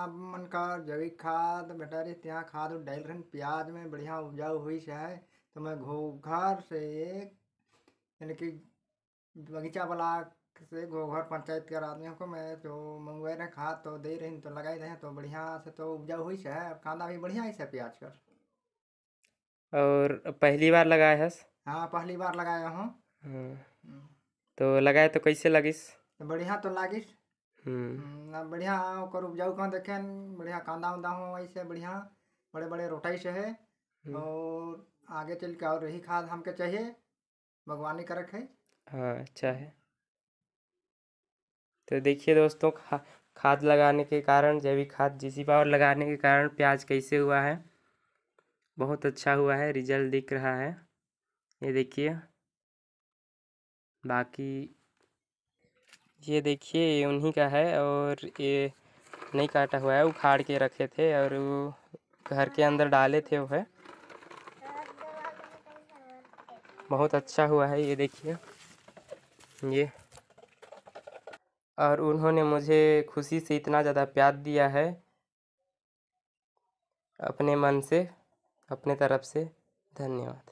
अब मन का जैविक खाद बटारे त्याँ खाद डाल रहे प्याज में बढ़िया उपजाऊ हुई से है तो मैं घोघर से एक यानी कि बगीचा वाला से घोघर पंचायत के आदमियों को मैं जो मंगवाए रहे खाद तो दे रही तो लगाए रहे तो बढ़िया से तो उपजाऊ हुई से है अब खाना भी बढ़िया ही से प्याज कर और पहली बार लगाए है हाँ पहली बार लगाया हूँ हाँ। हम्म। तो लगाए तो कैसे लगिस बढ़िया तो लागिस हम्म। हम्म, बढ़िया ओकर उपजाऊ कहाँ देखे बढ़िया कांदा उंदा हो ऐसे बढ़िया बड़े बड़े रोटाई से है हम्म। और आगे चल के और यही खाद हमके चाहिए भगवान का रखे हाँ अच्छा है तो देखिए दोस्तों खा खाद लगाने के कारण जैविक खाद जीसी पावर लगाने के कारण प्याज कैसे हुआ है बहुत अच्छा हुआ है रिजल्ट दिख रहा है ये देखिए बाकी ये देखिए ये उन्हीं का है और ये नहीं काटा हुआ है उखाड़ के रखे थे और वो घर के अंदर डाले थे वो है बहुत अच्छा हुआ है ये देखिए ये और उन्होंने मुझे खुशी से इतना ज़्यादा प्यार दिया है अपने मन से अपने तरफ से धन्यवाद